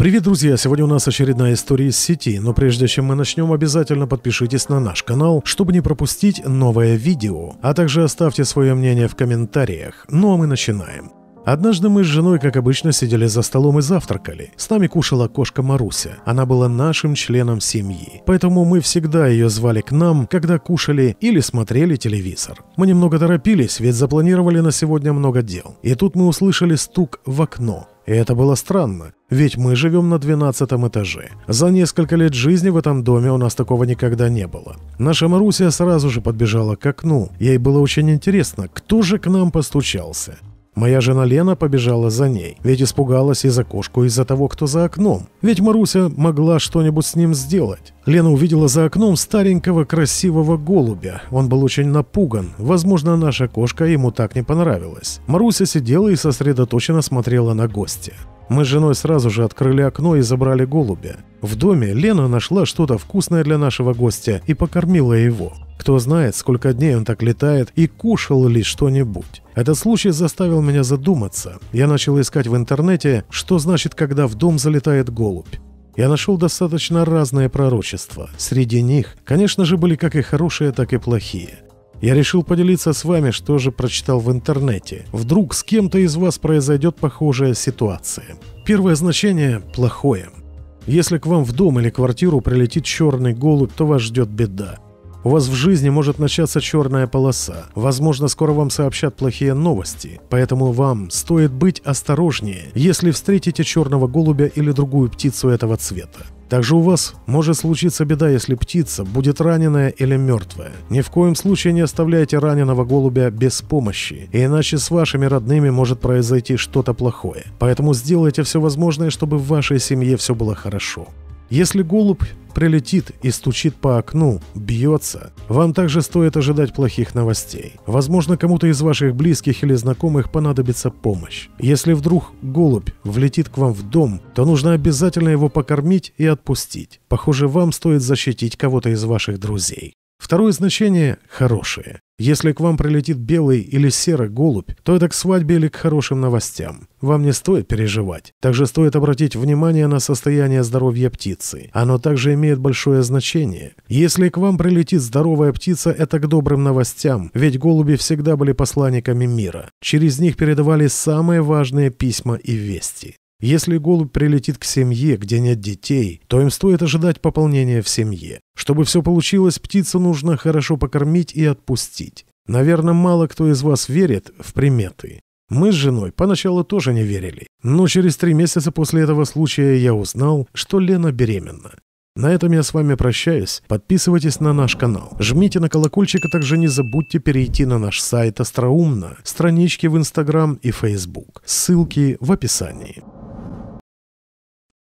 Привет, друзья! Сегодня у нас очередная история из сети, но прежде чем мы начнем, обязательно подпишитесь на наш канал, чтобы не пропустить новое видео, а также оставьте свое мнение в комментариях. Ну а мы начинаем. Однажды мы с женой, как обычно, сидели за столом и завтракали. С нами кушала кошка Маруся. Она была нашим членом семьи. Поэтому мы всегда ее звали к нам, когда кушали или смотрели телевизор. Мы немного торопились, ведь запланировали на сегодня много дел. И тут мы услышали стук в окно. И это было странно, ведь мы живем на 12 этаже. За несколько лет жизни в этом доме у нас такого никогда не было. Наша Маруся сразу же подбежала к окну. Ей было очень интересно, кто же к нам постучался. Моя жена Лена побежала за ней, ведь испугалась и за кошку, и за того, кто за окном. Ведь Маруся могла что-нибудь с ним сделать. Лена увидела за окном старенького красивого голубя. Он был очень напуган. Возможно, наша кошка ему так не понравилась. Маруся сидела и сосредоточенно смотрела на гостя. Мы с женой сразу же открыли окно и забрали голубя. В доме Лена нашла что-то вкусное для нашего гостя и покормила его. Кто знает, сколько дней он так летает и кушал ли что-нибудь. Этот случай заставил меня задуматься. Я начал искать в интернете, что значит, когда в дом залетает голубь. Я нашел достаточно разные пророчества. Среди них, конечно же, были как и хорошие, так и плохие. Я решил поделиться с вами, что же прочитал в интернете. Вдруг с кем-то из вас произойдет похожая ситуация. Первое значение – плохое. Если к вам в дом или квартиру прилетит черный голубь, то вас ждет беда. У вас в жизни может начаться черная полоса. Возможно, скоро вам сообщат плохие новости. Поэтому вам стоит быть осторожнее, если встретите черного голубя или другую птицу этого цвета. Также у вас может случиться беда, если птица будет раненая или мертвая. Ни в коем случае не оставляйте раненого голубя без помощи, иначе с вашими родными может произойти что-то плохое. Поэтому сделайте все возможное, чтобы в вашей семье все было хорошо. Если голубь прилетит и стучит по окну, бьется, вам также стоит ожидать плохих новостей. Возможно, кому-то из ваших близких или знакомых понадобится помощь. Если вдруг голубь влетит к вам в дом, то нужно обязательно его покормить и отпустить. Похоже, вам стоит защитить кого-то из ваших друзей. Второе значение – хорошее. Если к вам прилетит белый или серый голубь, то это к свадьбе или к хорошим новостям. Вам не стоит переживать. Также стоит обратить внимание на состояние здоровья птицы. Оно также имеет большое значение. Если к вам прилетит здоровая птица, это к добрым новостям, ведь голуби всегда были посланниками мира. Через них передавались самые важные письма и вести. Если голубь прилетит к семье, где нет детей, то им стоит ожидать пополнения в семье. Чтобы все получилось, птицу нужно хорошо покормить и отпустить. Наверное, мало кто из вас верит в приметы. Мы с женой поначалу тоже не верили, но через три месяца после этого случая я узнал, что Лена беременна. На этом я с вами прощаюсь. Подписывайтесь на наш канал. Жмите на колокольчик, а также не забудьте перейти на наш сайт Остроумно, странички в Инстаграм и Фейсбук. Ссылки в описании.